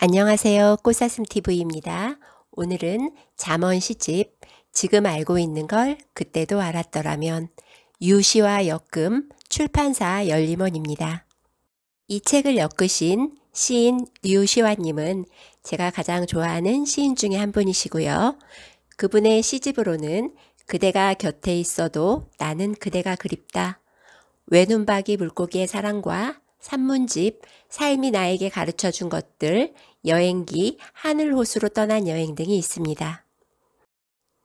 안녕하세요. 꽃사슴TV입니다. 오늘은 잠언 시집 지금 알고 있는 걸 그때도 알았더라면 유시와 역금 출판사 열림원입니다. 이 책을 엮으신 시인 유시와님은 제가 가장 좋아하는 시인 중에 한 분이시고요. 그분의 시집으로는 그대가 곁에 있어도 나는 그대가 그립다. 외눈박이 물고기의 사랑과 산문집, 삶이 나에게 가르쳐 준 것들, 여행기, 하늘호수로 떠난 여행 등이 있습니다.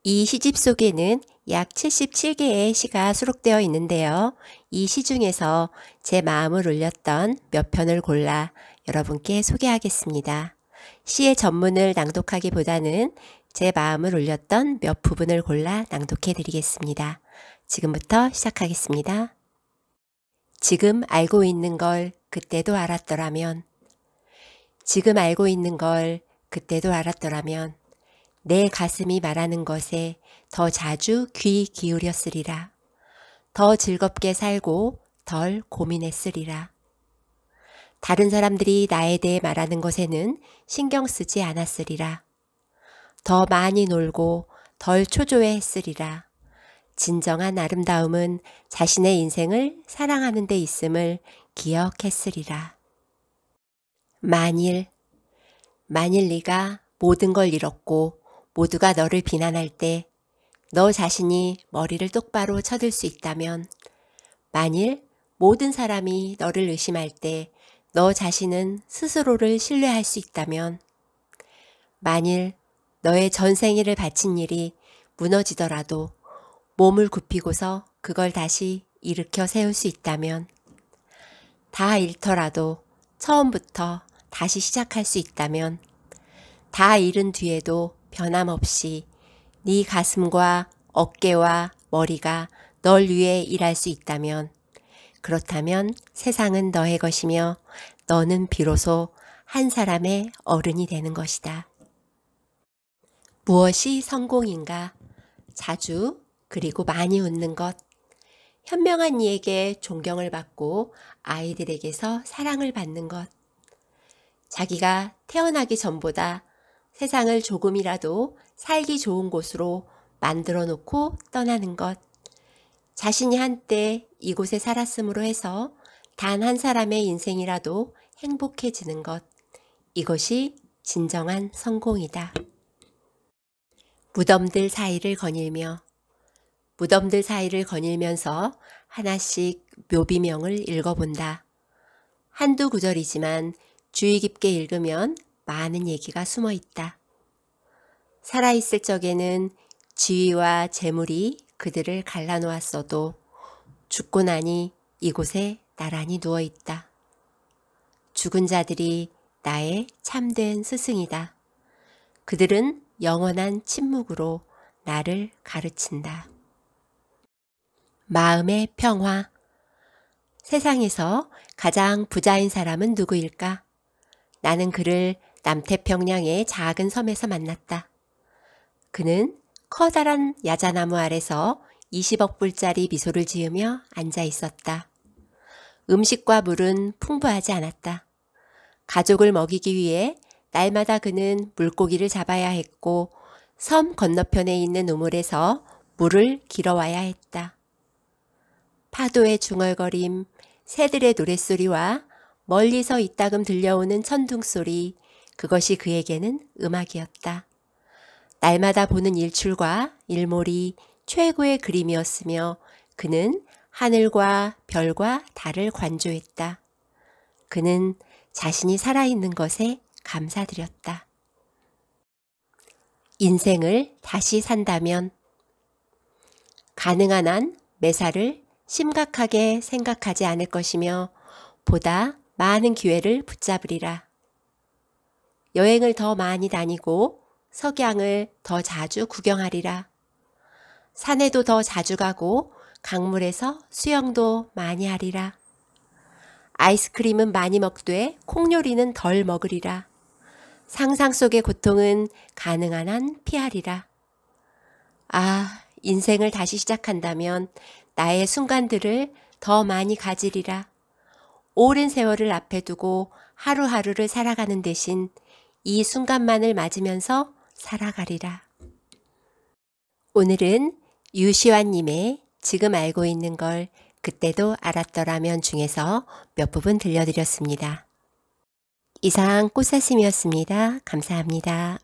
이 시집 속에는 약 77개의 시가 수록되어 있는데요. 이 시 중에서 제 마음을 울렸던 몇 편을 골라 여러분께 소개하겠습니다. 시의 전문을 낭독하기보다는 제 마음을 울렸던 몇 부분을 골라 낭독해 드리겠습니다. 지금부터 시작하겠습니다. 지금 알고 있는 걸 그때도 알았더라면, 지금 알고 있는 걸 그때도 알았더라면, 내 가슴이 말하는 것에 더 자주 귀 기울였으리라. 더 즐겁게 살고 덜 고민했으리라. 다른 사람들이 나에 대해 말하는 것에는 신경 쓰지 않았으리라. 더 많이 놀고 덜 초조해 했으리라. 진정한 아름다움은 자신의 인생을 사랑하는 데 있음을 기억했으리라. 만일, 만일 네가 모든 걸 잃었고 모두가 너를 비난할 때 너 자신이 머리를 똑바로 쳐들 수 있다면 만일 모든 사람이 너를 의심할 때 너 자신은 스스로를 신뢰할 수 있다면 만일 너의 전생일을 바친 일이 무너지더라도 몸을 굽히고서 그걸 다시 일으켜 세울 수 있다면 다 잃더라도 처음부터 다시 시작할 수 있다면 다 잃은 뒤에도 변함없이 네 가슴과 어깨와 머리가 널 위해 일할 수 있다면 그렇다면 세상은 너의 것이며 너는 비로소 한 사람의 어른이 되는 것이다. 무엇이 성공인가? 자주 그리고 많이 웃는 것. 현명한 이에게 존경을 받고 아이들에게서 사랑을 받는 것. 자기가 태어나기 전보다 세상을 조금이라도 살기 좋은 곳으로 만들어 놓고 떠나는 것. 자신이 한때 이곳에 살았음으로 해서 단 한 사람의 인생이라도 행복해지는 것. 이것이 진정한 성공이다. 무덤들 사이를 거닐며 무덤들 사이를 거닐면서 하나씩 묘비명을 읽어본다. 한두 구절이지만 주의 깊게 읽으면 많은 얘기가 숨어 있다. 살아있을 적에는 지위와 재물이 그들을 갈라놓았어도 죽고 나니 이곳에 나란히 누워있다. 죽은 자들이 나의 참된 스승이다. 그들은 영원한 침묵으로 나를 가르친다. 마음의 평화. 세상에서 가장 부자인 사람은 누구일까? 나는 그를 남태평양의 작은 섬에서 만났다. 그는 커다란 야자나무 아래서 20억 불짜리 미소를 지으며 앉아 있었다. 음식과 물은 풍부하지 않았다. 가족을 먹이기 위해 날마다 그는 물고기를 잡아야 했고 섬 건너편에 있는 우물에서 물을 길어와야 했다. 파도의 중얼거림, 새들의 노랫소리와 멀리서 이따금 들려오는 천둥소리, 그것이 그에게는 음악이었다. 날마다 보는 일출과 일몰이 최고의 그림이었으며 그는 하늘과 별과 달을 관조했다. 그는 자신이 살아있는 것에 감사드렸다. 인생을 다시 산다면 가능한 한 매사를 심각하게 생각하지 않을 것이며 보다 많은 기회를 붙잡으리라. 여행을 더 많이 다니고 석양을 더 자주 구경하리라. 산에도 더 자주 가고 강물에서 수영도 많이 하리라. 아이스크림은 많이 먹되 콩요리는 덜 먹으리라. 상상 속의 고통은 가능한 한 피하리라. 아, 인생을 다시 시작한다면 나의 순간들을 더 많이 가지리라. 오랜 세월을 앞에 두고 하루하루를 살아가는 대신 이 순간만을 맞으면서 살아가리라. 오늘은 유시환님의 지금 알고 있는 걸 그때도 알았더라면 중에서 몇 부분 들려드렸습니다. 이상 꽃사심이었습니다. 감사합니다.